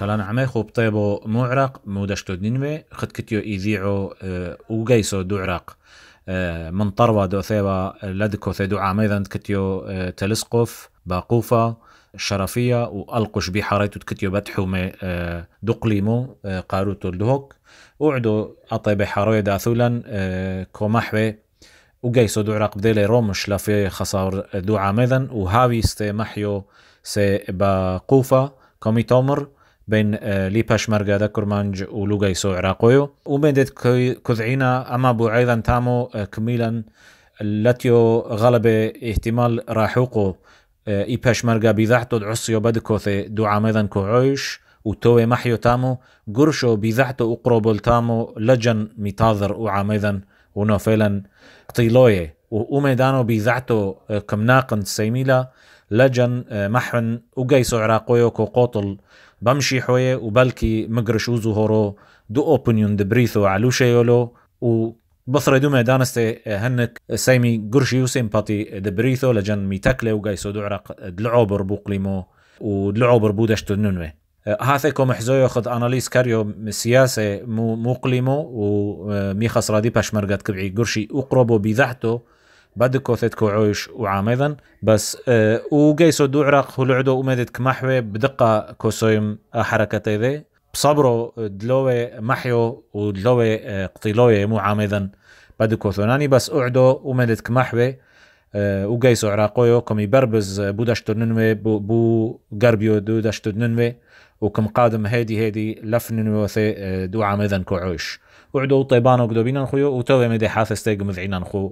کلان عمي خوب طيبو مو عراق مو دشتو دنيمه خد كتيو ايذيعو اه، وقيسو دو عراق اه، من طروة دو ثيبا لدكو ثيدو عمي ذا كتيو اه، تلسقف باقوفة شرفية وألقش بي حريتو تكتيو مي بتحومي دقليمو قاروتو الدهوك وعدو أطيبي حروي داثولا كومحوي وقيسو دو عراق بديلي رومش لفي خسار دو عمي عامذن وهاوي استي محيو سي باقوفة كومي تومر بين آه، لي باشمرغا دا كرمانج ولوغاي سو عراقويو وبين ديت كذعينا اما بو ايضا تامو كميلا آه، لاتيو غلب احتمال راحوقو اي آه، باشمرغا بيذحتو العصيو بدكوثي دعا ميدان كوعوش وتوي محيو تامو قرشو بيضحتو اقروبل تامو لجن ميتاذر وعاميذا ونو فعلا قطيلوية وميدانو بيضحتو كمناقن سيميلا لجن محن وقيسو عراقويو كو قوتل بمشي حوي وبلكي مقرش وزهورو دو اوبنيون دبريثو علوشيولو و بثرة دو دانستي هنك سيمي قرشي وسيمباتي دبريثو لجن ميتاكلي وقاي سودو عرق دلعو بربوق ليمو ودلعو ننوي هاثي كوم محزو ياخد اناليس كاريو سياسة مو ميخاس رادي باش باشمرقات كبعي قرشي اقربو بذحتو بدكو ثيتكو عويش وعاميدا بس آه وجيسو عراق هو لعدو ومدت محوي بدقة كوسويم آه، حركة ذي بصبرو دلوي محيو ودلوي آه، قطيلوي مو عاميدا بعد كوثوناني بس أعدو ومدت محوي آه، و گیس عراقیو کمی بربز آه، بودش تو ننوی بو, بو گربیو دودش تو ننوی و کم قادم هدی هدی لف ننوی و آه، ثی دو عمدن کوعش و عدو طیبانو گدو بینن خویو و توی مده حاث استیگ مذعینن خو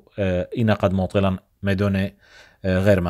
اینا قد مطلن مدونه غیر